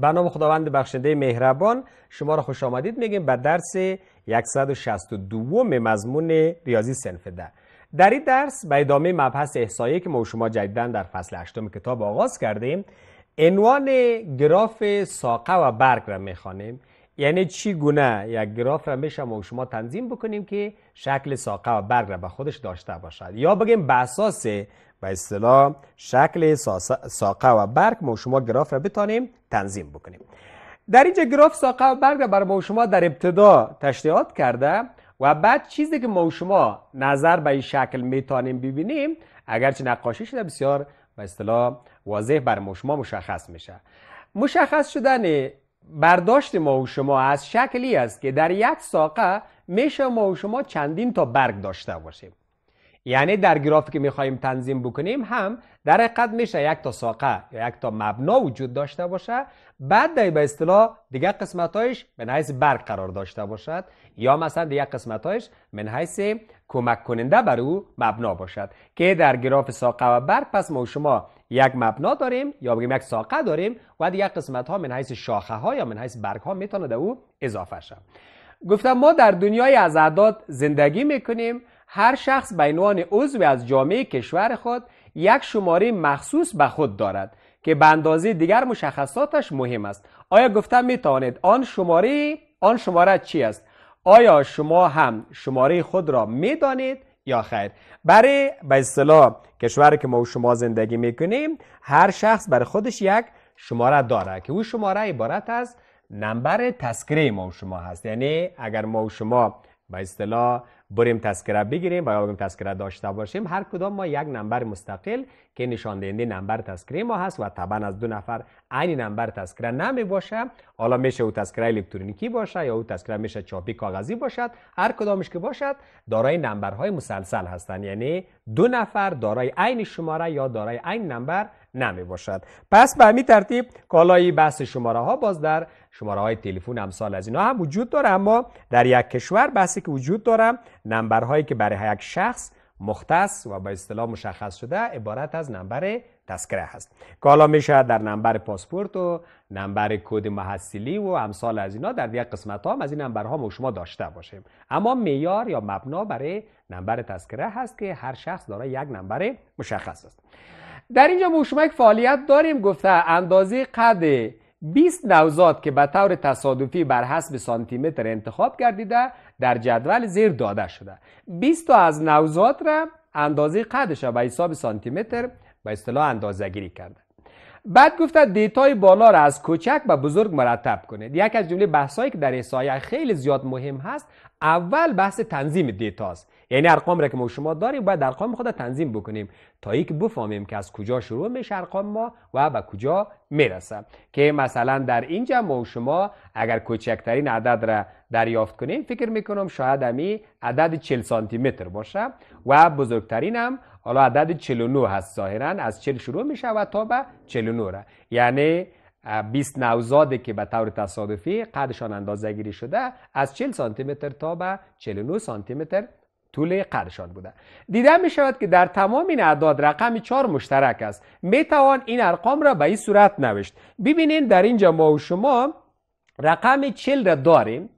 به نام خداوند بخشنده مهربان شما را خوش آمدید میگیم به درس 162 مضمون ریاضی سنف ده در این درس به ادامه مبحث احسایه که ما شما جدیدا در فصل هشتم کتاب آغاز کردیم عنوان گراف ساقه و برگ را میخوانیم یعنی چی گونه یک گراف را میشه ما و شما تنظیم بکنیم که شکل ساقه و برگ را به خودش داشته باشد یا بگیم به اساس به اصطلاح شکل ساقه و برگ ما شما گراف را بتانیم تنظیم بکنیم در اینجا گراف ساقه و برگ برای ما شما در ابتدا تشریحات کرده و بعد چیزی که ما شما نظر به این شکل میتانیم ببینیم اگرچه نقاشی شده بسیار به اصطلاح واضح بر ما شما مشخص میشه مشخص شدن برداشت ما و شما از شکلی است که در یک ساقه میشه ما و شما چندین تا برگ داشته باشیم یعنی در گرافی که میخواییم تنظیم بکنیم هم در حقیقت میشه یک تا ساقه یا یک تا مبنا وجود داشته باشه بعد در به اصطلاح دیگه قسمتایش به برگ برق قرار داشته باشد یا مثلا دیگه قسمتایش من کمک کننده بر او مبنا باشد که در گراف ساقه و برق پس ما شما یک مبنا داریم یا بگیم یک ساقه داریم و دیگه قسمت ها من حیث شاخه ها یا من حیث برگ ها میتونه او اضافه شد گفتم ما در دنیای از اعداد زندگی میکنیم هر شخص به عنوان عضوی از جامعه کشور خود یک شماره مخصوص به خود دارد که به اندازه دیگر مشخصاتش مهم است آیا گفتم می توانید آن شماره آن شماره چی است آیا شما هم شماره خود را می دانید یا خیر برای به اصطلاح کشور که ما و شما زندگی می کنیم هر شخص برای خودش یک شماره داره که او شماره عبارت از نمبر تذکره ما و شما هست یعنی اگر ما و شما به اصطلاح بریم تذکره بگیریم و یا بگیم تذکره داشته باشیم هر کدام ما یک نمبر مستقل که نشان دهنده نمبر تذکره ما هست و طبعا از دو نفر عین نمبر تذکره نمی باشه حالا میشه او تذکره الکترونیکی باشه یا او تذکره میشه چاپی کاغذی باشد هر کدامش که باشد دارای نمبرهای مسلسل هستند یعنی دو نفر دارای عین شماره یا دارای عین نمبر نمی باشد پس به همین ترتیب کالای بحث شماره ها باز در شماره های تلفن امثال از اینا هم وجود داره اما در یک کشور بحثی که وجود داره هایی که برای یک شخص مختص و به اصطلاح مشخص شده عبارت از نمبر تذکره هست کالا میشه در نمبر پاسپورت و نمبر کد محصلی و امثال از اینا در یک قسمت ها از این نمبرها ها شما داشته باشیم اما میار یا مبنا برای نمبر تذکره هست که هر شخص داره یک نمبر مشخص است در اینجا موشمک فعالیت داریم گفته اندازه قد 20 نوزاد که به طور تصادفی بر حسب متر انتخاب گردیده در جدول زیر داده شده 20 تا از نوزاد را اندازه قدش به حساب متر به اصطلاح اندازه گیری کرده بعد گفته دیتای بالا را از کوچک به بزرگ مرتب کنید یک از جمله بحثایی که در احصایه خیلی زیاد مهم هست اول بحث تنظیم دیتاست یعنی ارقام را که ما شما داریم باید ارقام خود تنظیم بکنیم تا یک بفهمیم که از کجا شروع میشه ارقام ما و به کجا میرسه که مثلا در اینجا ما شما اگر کوچکترین عدد را دریافت کنیم فکر میکنم شاید امی عدد 40 سانتی متر باشه و بزرگترین هم حالا عدد 49 هست ظاهرا از 40 شروع میشه و تا به 49 را یعنی 20 نوزاده که به طور تصادفی قدشان اندازه گیری شده از 40 سانتی متر تا به 49 سانتی متر طول قدشان بوده دیده می شود که در تمام این اعداد رقم 4 مشترک است می توان این ارقام را به این صورت نوشت ببینین در اینجا ما و شما رقم 40 را داریم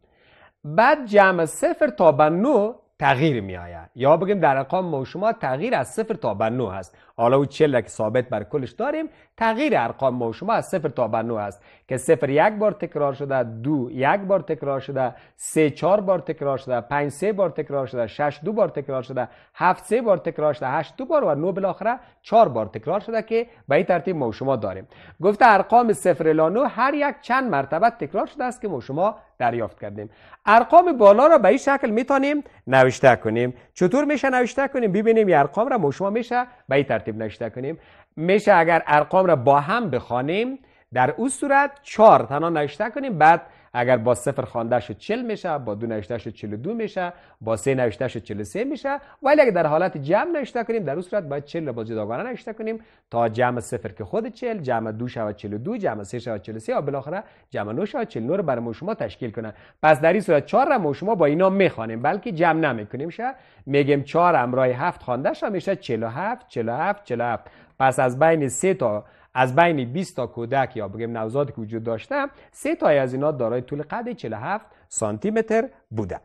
بعد جمع صفر تا به 9 تغییر می آید یا بگیم در ارقام ما و شما تغییر از صفر تا به هست حالا او چل که ثابت بر کلش داریم تغییر ارقام ما شما از صفر تا به هست. که صفر یک بار تکرار شده دو یک بار تکرار شده سه چهار بار تکرار شده پنج سه بار تکرار شده شش دو بار تکرار شده هفت سه بار تکرار شده هشت دو بار و 9 بالاخره چهار بار تکرار شده که به این ترتیب ما و شما داریم گفته ارقام صفر الی نو هر یک چند مرتبه تکرار شده است که ما شما دریافت کردیم ارقام بالا را به این شکل میتونیم نوشته کنیم چطور میشه نوشته کنیم ببینیم یه ارقام را ما شما میشه به این ترتیب نوشته کنیم میشه اگر ارقام را با هم بخوانیم در او صورت چهار تنها نوشته کنیم بعد اگر با صفر خوانده شد چل میشه با دو نوشته شد دو میشه با سه نوشته شد سه میشه ولی اگر در حالت جمع نوشته کنیم در اون صورت باید چل با جداگانه نوشته کنیم تا جمع صفر که خود چل جمع دو شود دو جمع سه شود سه، و بالاخره جمع نو شود نو رو برای شما تشکیل کنه پس در این صورت 4 رو شما با اینا میخوانیم بلکه جمع نمیکنیم شه میگیم 4 امرای هفت خوانده شد میشه 47 47 هفت. پس از بین سه تا از بین 20 تا کودک یا بگیم نوزاد که وجود داشته سه تای از اینا دارای طول قد 47 سانتی متر بوده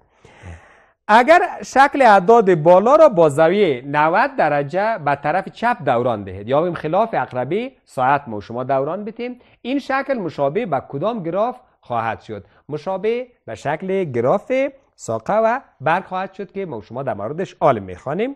اگر شکل اعداد بالا را با زاویه 90 درجه به طرف چپ دوران دهید یا بگیم خلاف اقربی ساعت ما شما دوران بتیم این شکل مشابه به کدام گراف خواهد شد مشابه به شکل گراف ساقه و برگ خواهد شد که ما شما در موردش عالم میخوانیم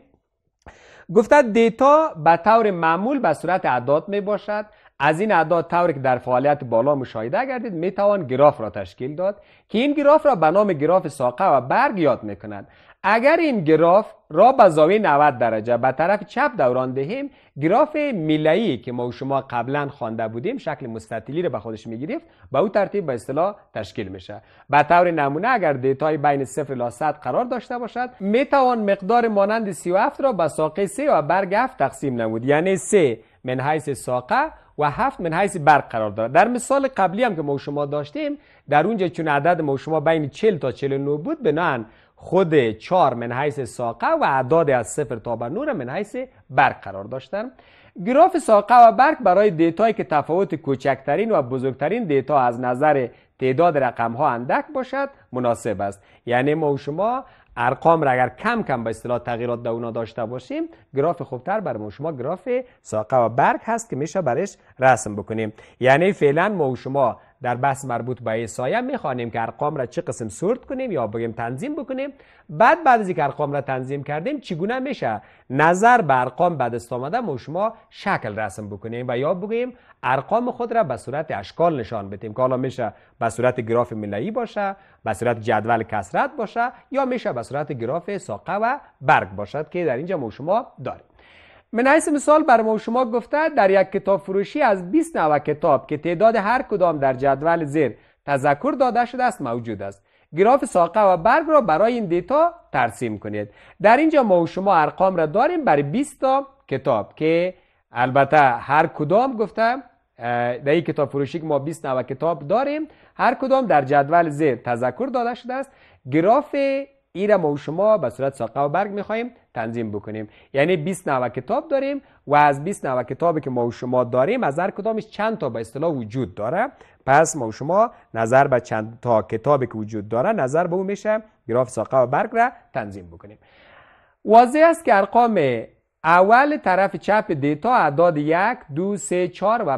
گفته دیتا به طور معمول به صورت اعداد می باشد از این اعداد طوری که در فعالیت بالا مشاهده گردید می توان گراف را تشکیل داد که این گراف را به نام گراف ساقه و برگ یاد می کند اگر این گراف را به زاویه 90 درجه به طرف چپ دوران دهیم گراف میله‌ای که ما و شما قبلا خوانده بودیم شکل مستطیلی را به خودش گرفت به او ترتیب به اصطلاح تشکیل میشه به طور نمونه اگر دیتای بین 0 تا 100 قرار داشته باشد می توان مقدار مانند 37 را به ساقه 3 و برگ 7 تقسیم نمود یعنی 3 من حیث ساقه و 7 من حیث برق قرار دارد در مثال قبلی هم که ما شما داشتیم در اونجا چون عدد ما شما بین 40 تا 49 بود بنان خود چار من حیث ساقه و اعداد از صفر تا به نور من حیث برق قرار داشتن گراف ساقه و برق برای دیتایی که تفاوت کوچکترین و بزرگترین دیتا از نظر تعداد رقم ها اندک باشد مناسب است یعنی ما و شما ارقام را اگر کم کم به اصطلاح تغییرات در اونا داشته باشیم گراف خوبتر بر ما شما گراف ساقه و برگ هست که میشه برش رسم بکنیم یعنی فعلا ما و شما در بحث مربوط به سایه میخوانیم که ارقام را چه قسم سورت کنیم یا بگیم تنظیم بکنیم بعد بعد از اینکه ارقام را تنظیم کردیم چگونه میشه نظر به ارقام بعد دست آمده ما شما شکل رسم بکنیم و یا بگیم ارقام خود را به صورت اشکال نشان بدیم که حالا میشه به صورت گراف ملایی باشه به صورت جدول کسرت باشه یا میشه به صورت گراف ساقه و برگ باشد که در اینجا ما شما داریم من حیث مثال بر ما و شما گفته در یک کتاب فروشی از 20 نوع کتاب که تعداد هر کدام در جدول زیر تذکر داده شده است موجود است گراف ساقه و برگ را برای این دیتا ترسیم کنید در اینجا ما و شما ارقام را داریم برای 20 تا کتاب که البته هر کدام گفته در این کتاب فروشی که ما 20 نوع کتاب داریم هر کدام در جدول زیر تذکر داده شده است گراف این را ما و شما به صورت ساقه و برگ خواهیم تنظیم بکنیم یعنی 20 نوه کتاب داریم و از 20 نوع کتابی که ما و شما داریم از هر کدامش چند تا به اصطلاح وجود داره پس ما و شما نظر به چند تا کتابی که وجود داره نظر به اون میشه گراف ساقه و برگ را تنظیم بکنیم واضح است که ارقام اول طرف چپ دیتا اعداد یک، دو، سه، چهار و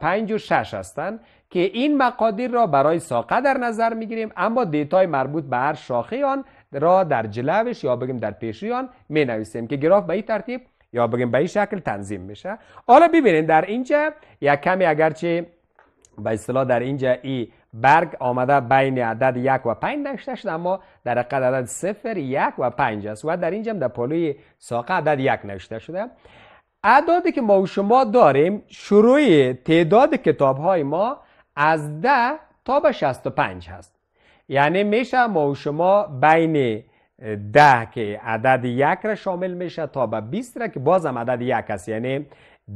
پنج و شش هستند که این مقادیر را برای ساقه در نظر میگیریم اما دیتای مربوط به هر شاخه آن را در جلوش یا بگیم در پیشی آن می نویسیم که گراف به این ترتیب یا بگیم به این شکل تنظیم میشه حالا ببینید در اینجا یک کمی اگرچه به اصطلاح در اینجا ای برگ آمده بین عدد یک و پنج نشته شده اما در حقیقت عدد صفر یک و پنج است و در اینجا هم در پالوی ساقه عدد یک نوشته شده اعدادی که ما و شما داریم شروع تعداد کتاب های ما از ده تا به 65 هست یعنی میشه ما و شما بین ده که عدد یک را شامل میشه تا به 20 را که بازم عدد یک است یعنی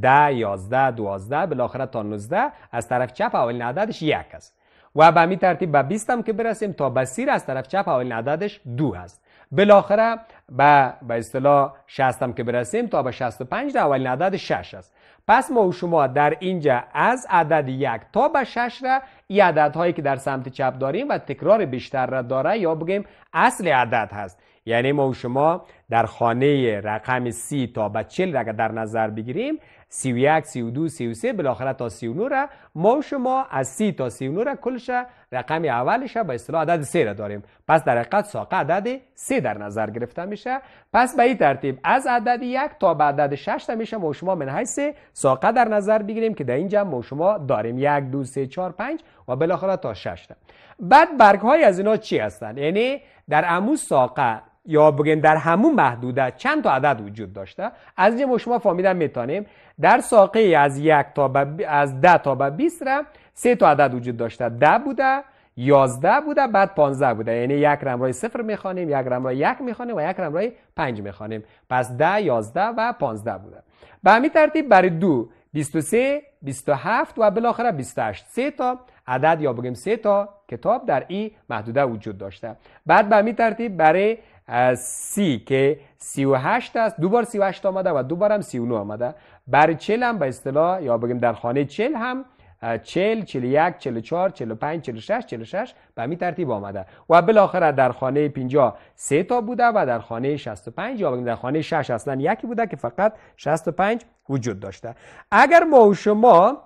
ده یازده دوازده بالاخره تا 19 از طرف چپ اولین عددش یک است و به می ترتیب به 20 هم که برسیم تا به سیر از طرف چپ اولین عددش دو است بالاخره به به اصطلاح 60 هم که برسیم تا به 65 اولین عدد شش است پس ما و شما در اینجا از عدد یک تا به شش را ای عدد هایی که در سمت چپ داریم و تکرار بیشتر را داره یا بگیم اصل عدد هست یعنی ما و شما در خانه رقم سی تا به چل را در نظر بگیریم سی و یک، سی و دو، سی و سه بالاخره تا سی و را ما و شما از سی تا سی و را کلش رقم اولش به اصطلاح عدد سه را داریم پس در حقیقت ساقه عدد سه در نظر گرفته میشه پس به این ترتیب از عدد یک تا به عدد شش تا میشه ما و شما من حیث ساقه در نظر بگیریم که در اینجا ما و شما داریم یک دو سه چهار پنج و بالاخره تا شش بعد برگ های از اینا چی هستن یعنی در امو ساقه یا بگیم در همون محدوده چند تا عدد وجود داشته از اینجا شما فهمیدن میتونیم در ساقه از یک تا از ده تا به 20 را سه تا عدد وجود داشته ده بوده یازده بوده بعد 15 بوده یعنی یک رای صفر میخوانیم یک رای یک میخوانیم و یک رای پنج میخوانیم پس ده یازده و 15 بوده به همین ترتیب برای دو 23 27 و بالاخره 28 سه تا عدد یا بگیم سه تا کتاب در این محدوده وجود داشته بعد به می ترتیب برای سی که 38 است دو بار 38 آمده و دو بار هم 39 آمده برای چل هم به اصطلاح یا بگیم در خانه چل هم چل، چل یک، چل چار، چل پنج، چل پنج شش شش به می ترتیب آمده و بالاخره در خانه پینجا سه تا بوده و در خانه 65 یا در خانه شش اصلا یکی بوده که فقط 65 وجود داشته اگر ما و شما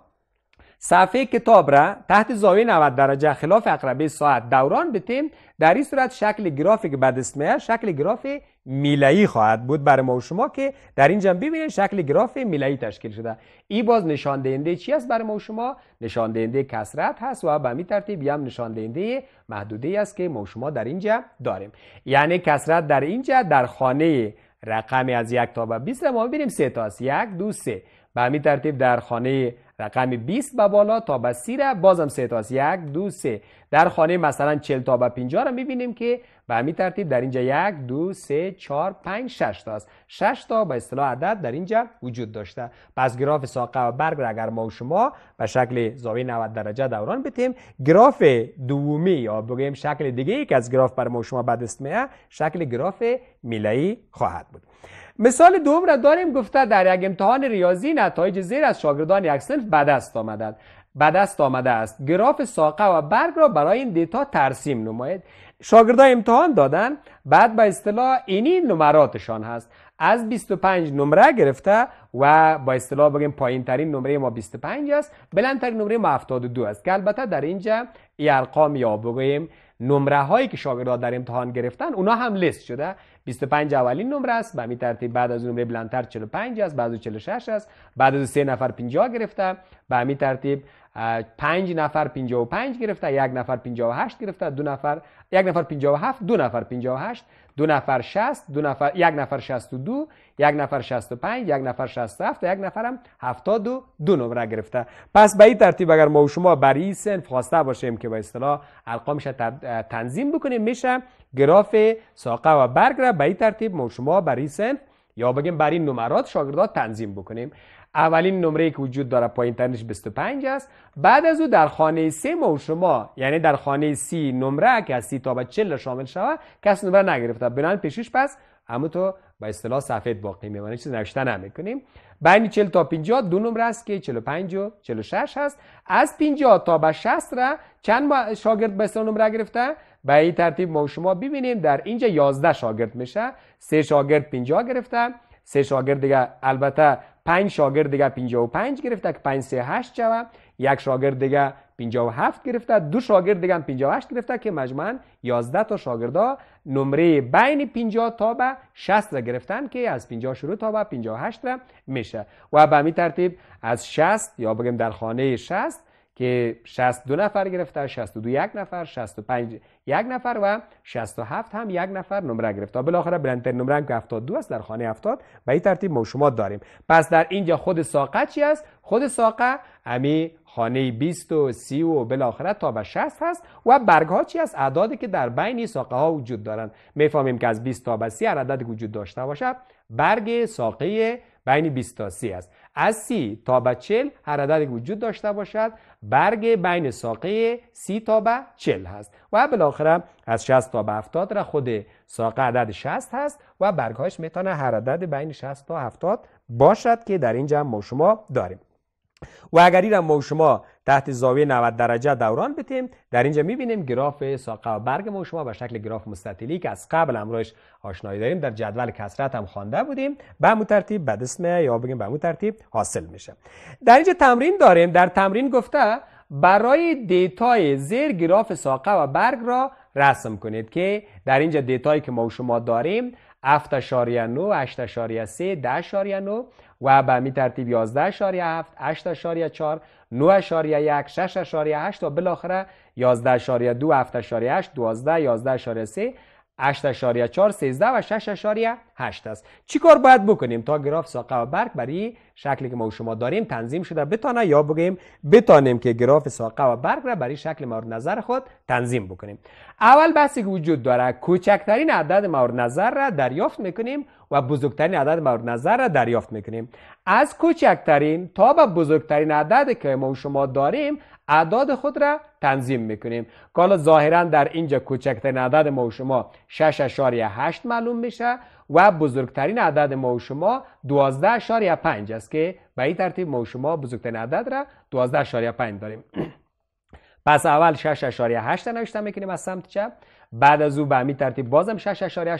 صفحه کتاب را تحت زاویه 90 درجه خلاف اقربه ساعت دوران بتیم در این صورت شکل گرافیک بعد اسمه شکل گراف میلایی خواهد بود برای ما و شما که در اینجا ببینید شکل گراف میلایی تشکیل شده این باز نشان دهنده چی است برای ما و شما نشان دهنده کسرت هست و به می ترتیب هم نشان دهنده محدوده است که ما و شما در اینجا داریم یعنی کسرت در اینجا در خانه رقم از یک تا به 20 ما می‌بینیم 3 تا است 1 2 3 به همین ترتیب در خانه رقم 20 به بالا تا به سیره بازم سه تا یک دو سه در خانه مثلا 40 تا به 50 رو میبینیم که به همین ترتیب در اینجا یک دو سه چهار پنج شش تا است شش تا به اصطلاح عدد در اینجا وجود داشته پس گراف ساقه و برگ را اگر ما و شما به شکل زاویه 90 درجه دوران بتیم گراف دومی یا بگیم شکل دیگه ای که از گراف بر ما و شما بعد میه شکل گراف میلایی خواهد بود مثال دوم را داریم گفته در یک امتحان ریاضی نتایج زیر از شاگردان یک سنف بدست آمدند بدست آمده است گراف ساقه و برگ را برای این دیتا ترسیم نماید. شاگردان امتحان دادن بعد با اصطلاح اینی نمراتشان هست از 25 نمره گرفته و با اصطلاح بگیم پایین ترین نمره ما 25 است بلندترین نمره ما 72 است که البته در اینجا ای ارقام یا بگیم نمره هایی که شاگردان در امتحان گرفتن اونا هم لیست شده 25 اولین نمره است به می ترتیب بعد از نمره بلندتر 45 است بعد از 46 است بعد از سه نفر 50 گرفته به همین ترتیب پنج نفر 55 گرفته یک نفر 58 گرفته دو نفر یک نفر 57 دو نفر 58 دو نفر 60 دو نفر یک نفر 62 یک نفر 65 یک نفر 67 یک نفر هم 72 دو نمره گرفته پس به این ترتیب اگر ما و شما بر این سنف خواسته باشیم که به با اصطلاح ارقامش تنظیم بکنیم میشه گراف ساقه و برگ را به این ترتیب ما و شما بر این سنف یا بگیم بر این نمرات شاگردات تنظیم بکنیم اولین نمره که وجود داره پایین 25 است بعد از او در خانه سه ما و شما یعنی در خانه سی نمره که از سی تا به 40 شامل شود کس نمره نگرفته بنان پیشش پس اما تو با اصطلاح سفید باقی میمونه چیز نوشته نمیکنیم بین 40 تا 50 دو نمره است که 45 و 46 هست از 50 تا به 60 را چند شاگرد به اصطلاح نمره گرفته به این ترتیب ما و شما ببینیم در اینجا 11 شاگرد میشه سه شاگرد 50 گرفته سه شاگرد دیگه البته پنج شاگرد دیگه 55 گرفته که 8 شوه یک شاگرد دیگه 57 گرفته دو شاگرد دیگه 58 گرفته که مجموعا 11 تا شاگردا نمره بین 50 تا به 60 را گرفتن که از 50 شروع تا به 58 را میشه و به همین ترتیب از 60 یا بگیم در خانه 60 که 62 نفر گرفته 62 یک نفر 65 یک نفر و 67 هم یک نفر نمره گرفت تا بالاخره بلندتر نمره که 72 است در خانه 70 و این ترتیب ما شما داریم پس در اینجا خود ساقه چی است خود ساقه امی خانه 20 و 30 و بالاخره تا به 60 هست و برگ ها چی است اعدادی که در بین ساقه ها وجود دارند میفهمیم که از 20 تا به 30 عدد وجود داشته باشد برگ ساقه بین 20 تا 30 است از 30 تا به 40 هر عددی وجود داشته باشد برگ بین ساقه 30 تا به 40 هست و بالاخره از 60 تا به 70 را خود ساقه عدد 60 هست و برگ هاش میتونه هر عدد بین 60 تا 70 باشد که در اینجا ما شما داریم و اگر این ما و شما تحت زاویه 90 درجه دوران بتیم در اینجا میبینیم گراف ساقه و برگ ما و شما به شکل گراف مستطیلی که از قبل امروش آشنایی داریم در جدول کسرت هم خوانده بودیم به همون ترتیب به اسم یا بگیم به همون ترتیب حاصل میشه در اینجا تمرین داریم در تمرین گفته برای دیتای زیر گراف ساقه و برگ را رسم کنید که در اینجا دیتایی که ما و شما داریم 7.9 8.3 10.9 و به می ترتیب 11 اشاریه 7 8 اشاریه 4 9 اشاریه 1 6 اشاریه 8 تا بالاخره 11 اشاریه 2 7 اشاریه 8 12 11 اشاریه 3 8.4 13 و 6.8 است چیکار باید بکنیم تا گراف ساقه و برگ برای شکلی که ما و شما داریم تنظیم شده بتانه یا بگیم بتانیم که گراف ساقه و برگ را برای شکل مورد نظر خود تنظیم بکنیم اول بحثی که وجود داره کوچکترین عدد مورد نظر را دریافت میکنیم و بزرگترین عدد مورد نظر را دریافت میکنیم از کوچکترین تا به بزرگترین عدد که ما و شما داریم اعداد خود را تنظیم میکنیم کالا ظاهرا در اینجا کوچکترین عدد ما و شما 6.8 معلوم میشه و بزرگترین عدد ما و شما 12.5 است که به این ترتیب ما و شما بزرگترین عدد را 12.5 داریم پس اول 6.8 نوشته میکنیم از سمت چپ بعد از او به همین ترتیب بازم 6.8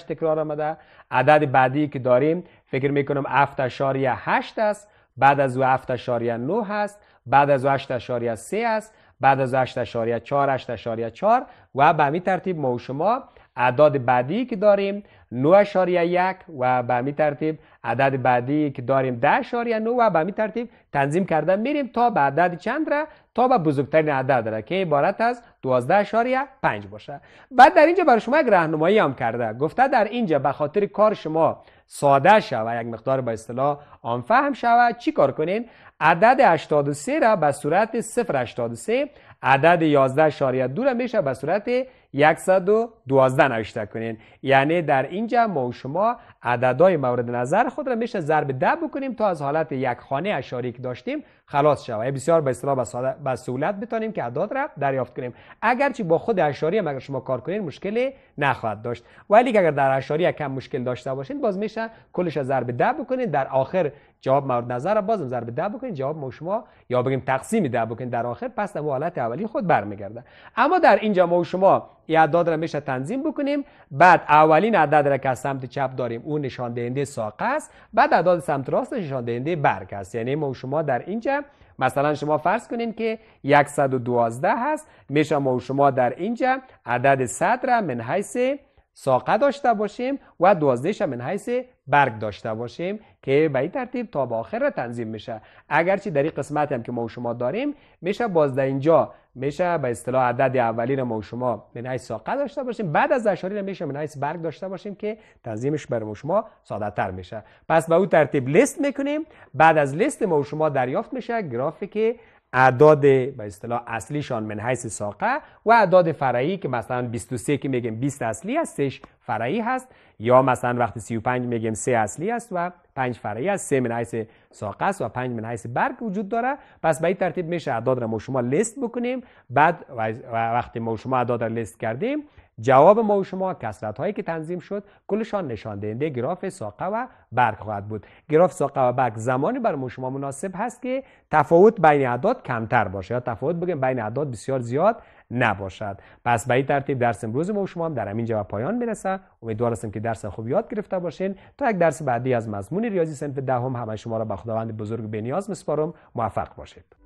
تکرار آمده عدد بعدی که داریم فکر میکنم 7.8 است بعد از او 7.9 هست بعد از او 8.3 است بعد از 8.4 4 و به همین ترتیب ما و شما اعداد بعدی که داریم 1 و به همین ترتیب عدد بعدی که داریم 9 و به همین ترتیب تنظیم کرده میریم تا به عدد چند را تا به بزرگترین عدد داره که عبارت از 12.5 باشه بعد در اینجا برای شما یک راهنمایی هم کرده گفته در اینجا به خاطر کار شما ساده و یک مقدار به اصطلاح آن فهم شوه چی کار کنین عدد 83 را به صورت 083 عدد 11.2 را میشه به صورت 112 نوشته کنین یعنی در اینجا ما و شما عددهای مورد نظر خود را میشه ضرب ده بکنیم تا از حالت یک خانه اشاریک داشتیم خلاص شود یعنی بسیار به اصطلاح به سهولت بتانیم که اعداد را دریافت کنیم اگرچه با خود اشاری هم اگر شما کار کنین مشکل نخواهد داشت ولی اگر در اشاری کم مشکل داشته باشین باز میشه کلش از ضرب ده بکنین در آخر جواب مورد نظر را بازم ضرب ده بکنین جواب ما شما یا بگیم تقسیم ده بکنین در آخر پس در حالت اولی خود برمیگرده اما در اینجا ما شما یه اعداد را میشه تنظیم بکنیم بعد اولین عدد را که از سمت چپ داریم اون نشان دهنده ساقه است بعد اعداد سمت راست نشان دهنده برگ است یعنی ما شما در اینجا مثلا شما فرض کنین که 112 هست میشه ما و شما در اینجا عدد 100 را من حیث ساقه داشته باشیم و 12 من حیث برگ داشته باشیم که به این ترتیب تا به آخر را تنظیم میشه اگرچه در این قسمت هم که ما و شما داریم میشه باز در اینجا میشه به اصطلاح عدد اولین ما شما من حیث ساقه داشته باشیم بعد از اشاری میشه من حیث برگ داشته باشیم که تنظیمش بر ما شما ساده تر میشه پس به او ترتیب لیست میکنیم بعد از لیست ما و شما دریافت میشه گرافیک اعداد به اصطلاح اصلیشان من حیث ساقه و اعداد فرعی که مثلا 23 که میگیم 20 اصلی هستش فرعی هست یا مثلا وقتی 35 میگیم 3 اصلی است و 5 فرعی است 3 من حیث ساقه است و 5 من حیث برگ وجود داره پس به این ترتیب میشه اعداد را ما شما لیست بکنیم بعد وقتی ما شما اعداد را لیست کردیم جواب ما و شما کسرت هایی که تنظیم شد کلشان نشان دهنده گراف ساقه و برگ خواهد بود گراف ساقه و برگ زمانی بر ما شما مناسب هست که تفاوت بین اعداد کمتر باشه یا تفاوت بگیم بین اعداد بسیار زیاد نباشد پس به این ترتیب درس امروز ما و شما هم در همین جواب پایان میرسه امیدوار هستم که درس خوب یاد گرفته باشین تا یک درس بعدی از مضمون ریاضی سنف دهم همه شما را به خداوند بزرگ بنیاز میسپارم موفق باشید